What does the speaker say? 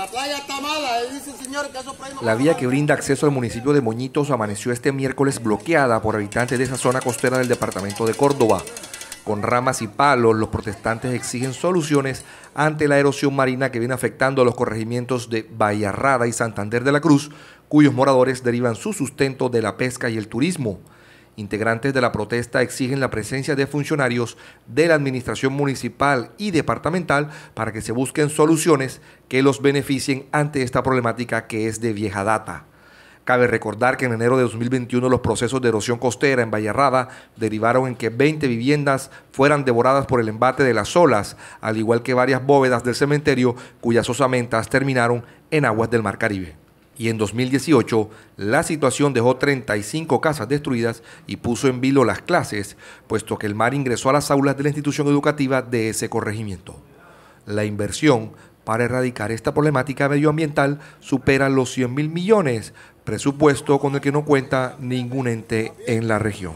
La playa está mala, eh, La vía que brinda acceso al municipio de Moñitos amaneció este miércoles bloqueada por habitantes de esa zona costera del departamento de Córdoba. Con ramas y palos, los protestantes exigen soluciones ante la erosión marina que viene afectando a los corregimientos de Vallarrada y Santander de la Cruz, cuyos moradores derivan su sustento de la pesca y el turismo. Integrantes de la protesta exigen la presencia de funcionarios de la administración municipal y departamental para que se busquen soluciones que los beneficien ante esta problemática que es de vieja data. Cabe recordar que en enero de 2021 los procesos de erosión costera en Vallarrada derivaron en que 20 viviendas fueran devoradas por el embate de las olas, al igual que varias bóvedas del cementerio cuyas osamentas terminaron en aguas del Mar Caribe y en 2018 la situación dejó 35 casas destruidas y puso en vilo las clases, puesto que el mar ingresó a las aulas de la institución educativa de ese corregimiento. La inversión para erradicar esta problemática medioambiental supera los 100 mil millones, presupuesto con el que no cuenta ningún ente en la región.